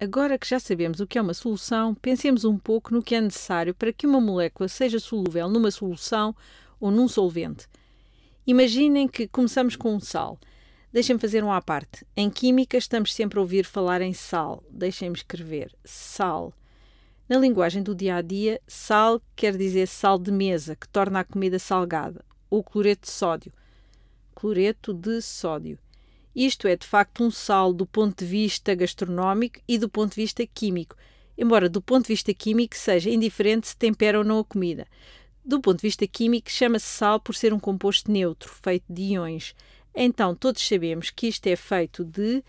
Agora que já sabemos o que é uma solução, pensemos um pouco no que é necessário para que uma molécula seja solúvel numa solução ou num solvente. Imaginem que começamos com um sal. Deixem-me fazer um à parte. Em química estamos sempre a ouvir falar em sal. Deixem-me escrever sal. Na linguagem do dia a dia, sal quer dizer sal de mesa, que torna a comida salgada, ou cloreto de sódio. Cloreto de sódio. Isto é de facto um sal do ponto de vista gastronómico e do ponto de vista químico, embora do ponto de vista químico seja indiferente se tempera ou não a comida. Do ponto de vista químico, chama-se sal por ser um composto neutro, feito de íons. Então, todos sabemos que isto é feito de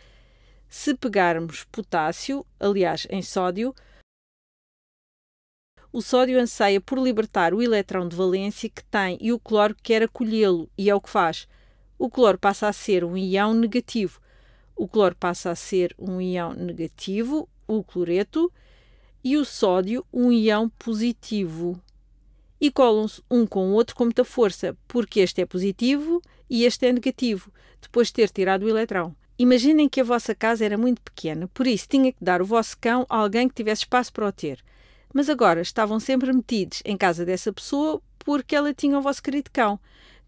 se pegarmos potássio, aliás, em sódio, o sódio anseia por libertar o elétron de valência que tem e o cloro quer acolhê-lo, e é o que faz o cloro passa a ser um ião negativo. O cloro passa a ser um ião negativo, o cloreto, e o sódio um ião positivo. E colam-se um com o outro com muita força, porque este é positivo e este é negativo, depois de ter tirado o eletrão. Imaginem que a vossa casa era muito pequena, por isso tinha que dar o vosso cão a alguém que tivesse espaço para o ter. Mas agora estavam sempre metidos em casa dessa pessoa porque ela tinha o vosso querido cão.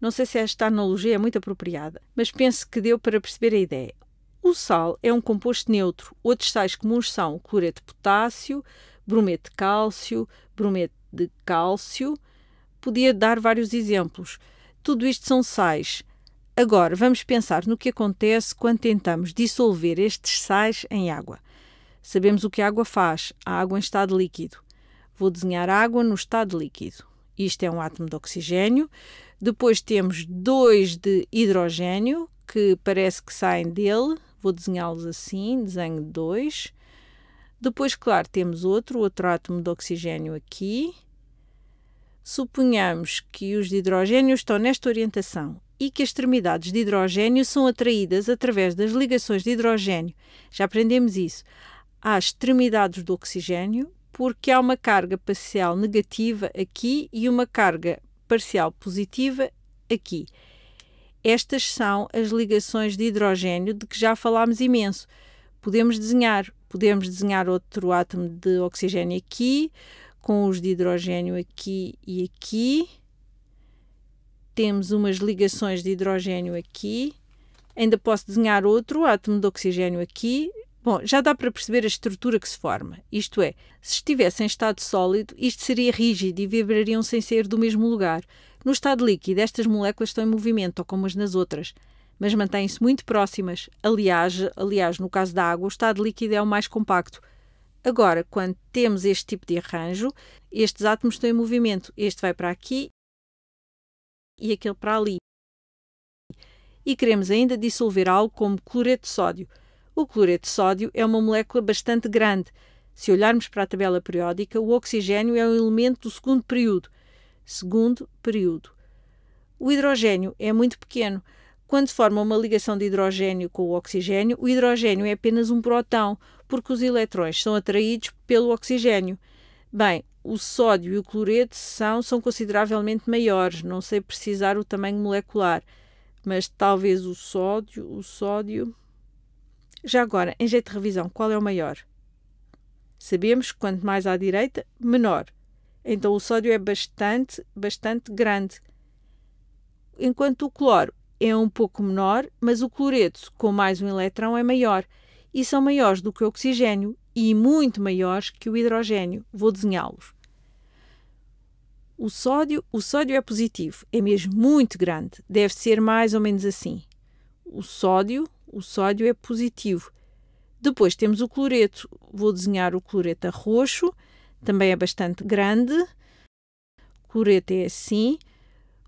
Não sei se esta analogia é muito apropriada, mas penso que deu para perceber a ideia. O sal é um composto neutro. Outros sais comuns são cloreto de potássio, brometo de cálcio, brometo de cálcio. Podia dar vários exemplos. Tudo isto são sais. Agora, vamos pensar no que acontece quando tentamos dissolver estes sais em água. Sabemos o que a água faz, a água em estado líquido. Vou desenhar água no estado líquido. Isto é um átomo de oxigênio. Depois temos dois de hidrogênio, que parece que saem dele. Vou desenhá-los assim, desenho dois. Depois, claro, temos outro, outro átomo de oxigênio aqui. Suponhamos que os de hidrogênio estão nesta orientação e que as extremidades de hidrogênio são atraídas através das ligações de hidrogênio. Já aprendemos isso. Às extremidades do oxigênio, porque há uma carga parcial negativa aqui e uma carga parcial positiva aqui. Estas são as ligações de hidrogênio de que já falámos imenso. Podemos desenhar, podemos desenhar outro átomo de oxigênio aqui, com os de hidrogênio aqui e aqui. Temos umas ligações de hidrogênio aqui. Ainda posso desenhar outro átomo de oxigênio aqui. Bom, já dá para perceber a estrutura que se forma. Isto é, se estivesse em estado sólido, isto seria rígido e vibrariam sem sair do mesmo lugar. No estado líquido, estas moléculas estão em movimento, tal como as nas outras, mas mantêm-se muito próximas. Aliás, aliás, no caso da água, o estado líquido é o mais compacto. Agora, quando temos este tipo de arranjo, estes átomos estão em movimento. Este vai para aqui e aquele para ali. E queremos ainda dissolver algo como cloreto de sódio. O cloreto de sódio é uma molécula bastante grande. Se olharmos para a tabela periódica, o oxigênio é um elemento do segundo período. Segundo período. O hidrogênio é muito pequeno. Quando se forma uma ligação de hidrogênio com o oxigênio, o hidrogênio é apenas um protão, porque os eletrões são atraídos pelo oxigênio. Bem, o sódio e o cloreto são, são consideravelmente maiores, não sei precisar o tamanho molecular, mas talvez o sódio, o sódio já agora, em jeito de revisão, qual é o maior? Sabemos que quanto mais à direita, menor. Então o sódio é bastante, bastante grande. Enquanto o cloro é um pouco menor, mas o cloreto, com mais um elétron, é maior. E são maiores do que o oxigênio e muito maiores que o hidrogênio. Vou desenhá-los. O sódio, o sódio é positivo, é mesmo muito grande, deve ser mais ou menos assim. O sódio o sódio é positivo. Depois temos o cloreto. Vou desenhar o cloreto a roxo, também é bastante grande. O cloreto é assim.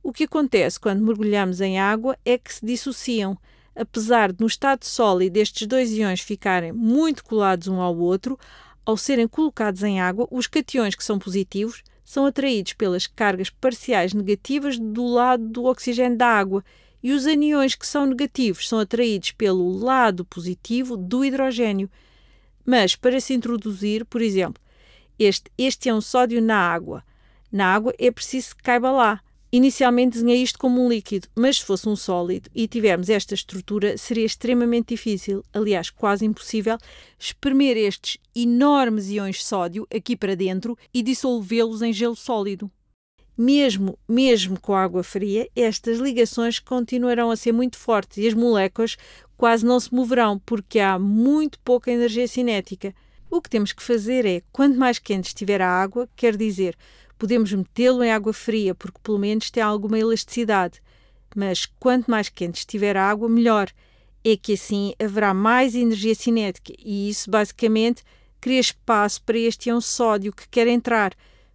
O que acontece quando mergulhamos em água é que se dissociam. Apesar de no estado sólido estes dois íons ficarem muito colados um ao outro, ao serem colocados em água, os cations que são positivos são atraídos pelas cargas parciais negativas do lado do oxigênio da água e os anions que são negativos são atraídos pelo lado positivo do hidrogênio. Mas para se introduzir, por exemplo, este, este é um sódio na água. Na água é preciso que caiba lá. Inicialmente desenhei isto como um líquido, mas se fosse um sólido e tivermos esta estrutura, seria extremamente difícil, aliás, quase impossível, espremer estes enormes íons de sódio aqui para dentro e dissolvê-los em gelo sólido mesmo, mesmo com água fria, estas ligações continuarão a ser muito fortes e as moléculas quase não se moverão porque há muito pouca energia cinética. O que temos que fazer é, quanto mais quente estiver a água, quer dizer, podemos metê-lo em água fria porque pelo menos tem alguma elasticidade, mas quanto mais quente estiver a água, melhor. É que assim haverá mais energia cinética e isso basicamente cria espaço para este íon sódio que quer entrar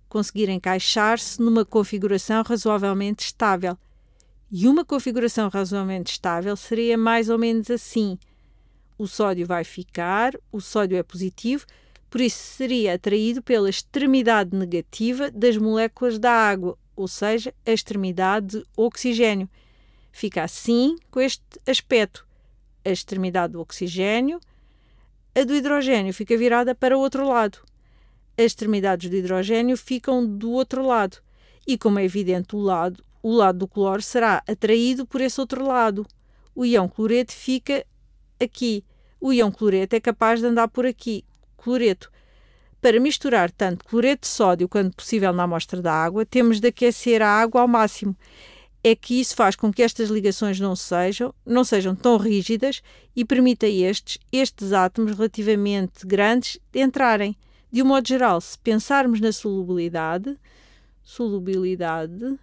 conseguir encaixar-se numa configuração razoavelmente estável. E uma configuração razoavelmente estável seria mais ou menos assim: o sódio vai ficar, o sódio é positivo, por isso seria atraído pela extremidade negativa das moléculas da água, ou seja, a extremidade de oxigênio. Fica assim com este aspecto: a extremidade do oxigênio, a do hidrogênio fica virada para o outro lado as extremidades do hidrogênio ficam do outro lado. E como é evidente, o lado, o lado do cloro será atraído por esse outro lado. O íon cloreto fica aqui. O íon cloreto é capaz de andar por aqui. Cloreto. Para misturar tanto cloreto de sódio quanto possível na amostra da água, temos de aquecer a água ao máximo. É que isso faz com que estas ligações não sejam, não sejam tão rígidas e permita a estes, estes átomos relativamente grandes entrarem. De um modo geral, se pensarmos na solubilidade, solubilidade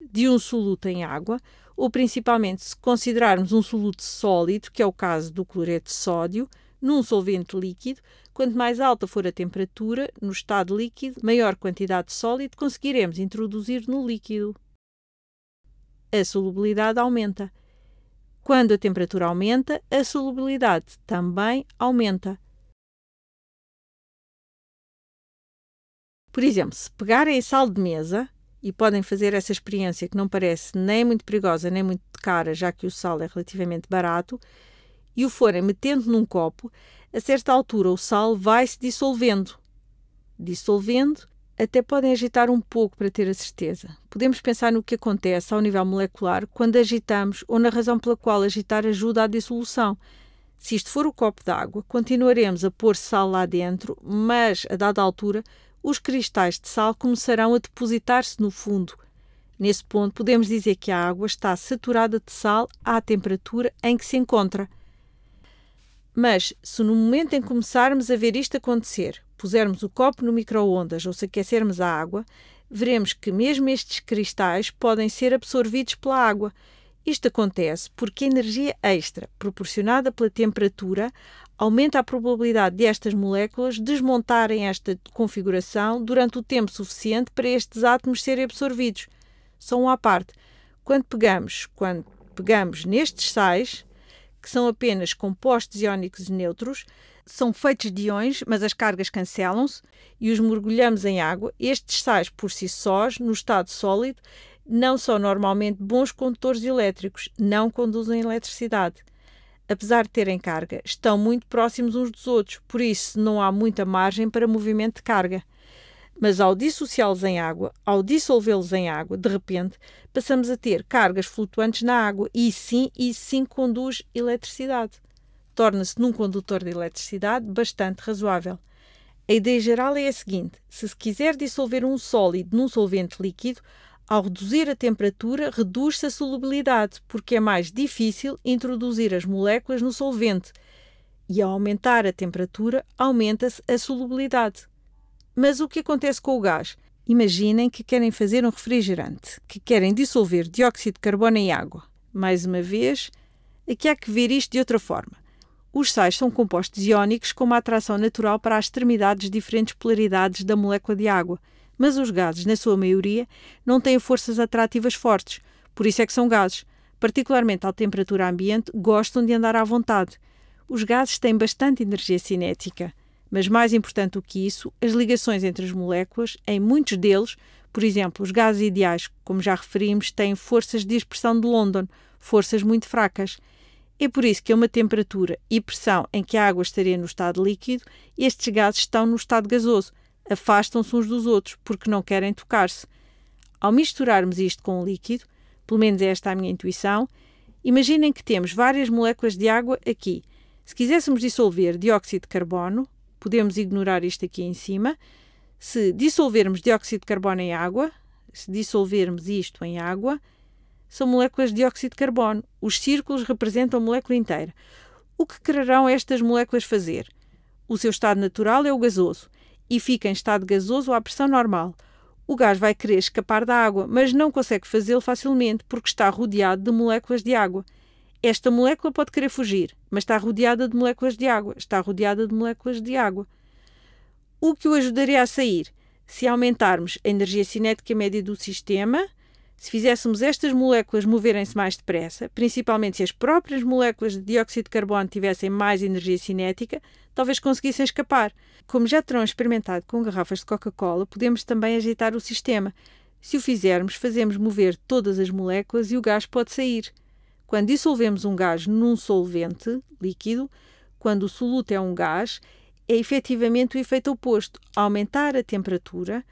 de um soluto em água, ou principalmente se considerarmos um soluto sólido, que é o caso do cloreto de sódio, num solvente líquido, quanto mais alta for a temperatura no estado líquido, maior quantidade de sólido conseguiremos introduzir no líquido. A solubilidade aumenta. Quando a temperatura aumenta, a solubilidade também aumenta. Por exemplo, se pegarem sal de mesa, e podem fazer essa experiência que não parece nem muito perigosa nem muito cara, já que o sal é relativamente barato, e o forem metendo num copo, a certa altura o sal vai se dissolvendo. Dissolvendo até podem agitar um pouco para ter a certeza. Podemos pensar no que acontece ao nível molecular quando agitamos ou na razão pela qual agitar ajuda à dissolução. Se isto for o copo d'água, continuaremos a pôr sal lá dentro, mas a dada altura, os cristais de sal começarão a depositar-se no fundo. Nesse ponto, podemos dizer que a água está saturada de sal à temperatura em que se encontra. Mas, se no momento em começarmos a ver isto acontecer, pusermos o copo no micro-ondas ou se aquecermos a água, veremos que mesmo estes cristais podem ser absorvidos pela água. Isto acontece porque a energia extra proporcionada pela temperatura aumenta a probabilidade destas moléculas desmontarem esta configuração durante o tempo suficiente para estes átomos serem absorvidos. Só um à parte. Quando pegamos, quando pegamos nestes sais, que são apenas compostos iónicos neutros, são feitos de íons, mas as cargas cancelam-se e os mergulhamos em água. Estes sais por si sós, no estado sólido, não são normalmente bons condutores elétricos, não conduzem eletricidade. Apesar de terem carga, estão muito próximos uns dos outros, por isso não há muita margem para movimento de carga. Mas ao dissociá-los em água, ao dissolvê-los em água, de repente, passamos a ter cargas flutuantes na água e sim, e sim conduz eletricidade. Torna-se num condutor de eletricidade bastante razoável. A ideia geral é a seguinte: se se quiser dissolver um sólido num solvente líquido, ao reduzir a temperatura, reduz-se a solubilidade, porque é mais difícil introduzir as moléculas no solvente. E ao aumentar a temperatura, aumenta-se a solubilidade. Mas o que acontece com o gás? Imaginem que querem fazer um refrigerante, que querem dissolver dióxido de carbono em água. Mais uma vez, aqui é há que ver isto de outra forma. Os sais são compostos iónicos com uma atração natural para as extremidades de diferentes polaridades da molécula de água, mas os gases, na sua maioria, não têm forças atrativas fortes, por isso é que são gases. Particularmente à temperatura ambiente, gostam de andar à vontade. Os gases têm bastante energia cinética. Mas mais importante do que isso, as ligações entre as moléculas, em muitos deles, por exemplo, os gases ideais, como já referimos, têm forças de dispersão de London, forças muito fracas. É por isso que a é uma temperatura e pressão em que a água estaria no estado líquido, estes gases estão no estado gasoso, afastam-se uns dos outros porque não querem tocar-se. Ao misturarmos isto com o líquido, pelo menos esta é a minha intuição, imaginem que temos várias moléculas de água aqui. Se quiséssemos dissolver dióxido de carbono, podemos ignorar isto aqui em cima. Se dissolvermos dióxido de carbono em água, se dissolvermos isto em água, são moléculas de dióxido de carbono. Os círculos representam a molécula inteira. O que quererão estas moléculas fazer? O seu estado natural é o gasoso e fica em estado gasoso à pressão normal. O gás vai querer escapar da água, mas não consegue fazê-lo facilmente porque está rodeado de moléculas de água. Esta molécula pode querer fugir, mas está rodeada de moléculas de água, está rodeada de moléculas de água. O que o ajudaria a sair? Se aumentarmos a energia cinética média do sistema, se fizéssemos estas moléculas moverem-se mais depressa, principalmente se as próprias moléculas de dióxido de carbono tivessem mais energia cinética, talvez conseguissem escapar. Como já terão experimentado com garrafas de Coca-Cola, podemos também agitar o sistema. Se o fizermos, fazemos mover todas as moléculas e o gás pode sair. Quando dissolvemos um gás num solvente líquido, quando o soluto é um gás, é efetivamente o efeito oposto, aumentar a temperatura.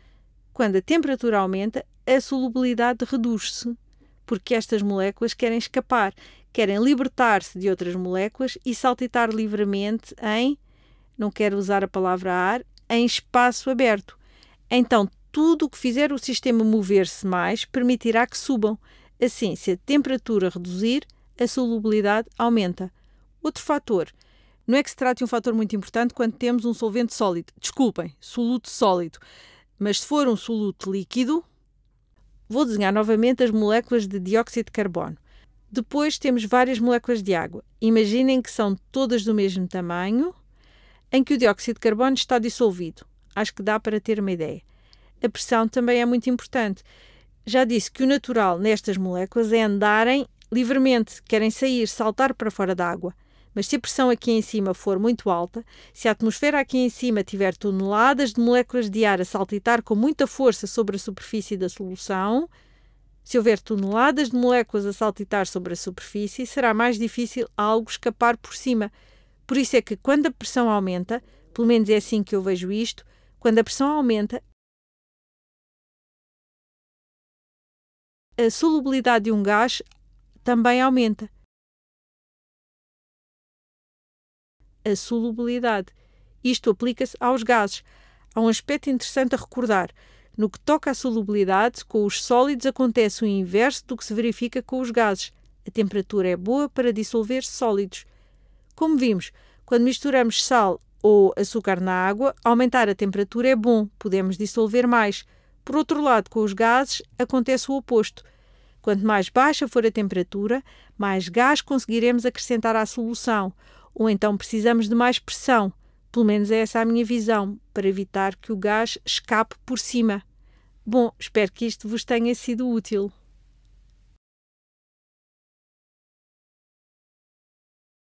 Quando a temperatura aumenta, a solubilidade reduz-se, porque estas moléculas querem escapar, querem libertar-se de outras moléculas e saltitar livremente em, não quero usar a palavra ar, em espaço aberto. Então, tudo o que fizer o sistema mover-se mais permitirá que subam. Assim, se a temperatura reduzir, a solubilidade aumenta. Outro fator. Não é que se trate de um fator muito importante quando temos um solvente sólido. Desculpem, soluto sólido. Mas se for um soluto líquido, vou desenhar novamente as moléculas de dióxido de carbono. Depois temos várias moléculas de água. Imaginem que são todas do mesmo tamanho, em que o dióxido de carbono está dissolvido. Acho que dá para ter uma ideia. A pressão também é muito importante já disse que o natural nestas moléculas é andarem livremente, querem sair, saltar para fora da água. Mas se a pressão aqui em cima for muito alta, se a atmosfera aqui em cima tiver toneladas de moléculas de ar a saltitar com muita força sobre a superfície da solução, se houver toneladas de moléculas a saltitar sobre a superfície, será mais difícil algo escapar por cima. Por isso é que quando a pressão aumenta, pelo menos é assim que eu vejo isto, quando a pressão aumenta, a solubilidade de um gás também aumenta. A solubilidade. Isto aplica-se aos gases. Há um aspecto interessante a recordar. No que toca à solubilidade, com os sólidos acontece o inverso do que se verifica com os gases. A temperatura é boa para dissolver sólidos. Como vimos, quando misturamos sal ou açúcar na água, aumentar a temperatura é bom, podemos dissolver mais. Por outro lado, com os gases acontece o oposto. Quanto mais baixa for a temperatura, mais gás conseguiremos acrescentar à solução, ou então precisamos de mais pressão. Pelo menos é essa a minha visão, para evitar que o gás escape por cima. Bom, espero que isto vos tenha sido útil.